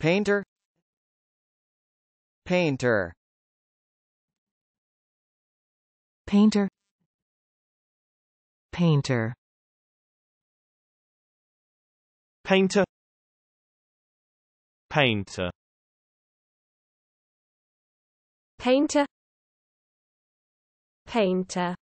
painter painter painter painter painter painter painter painter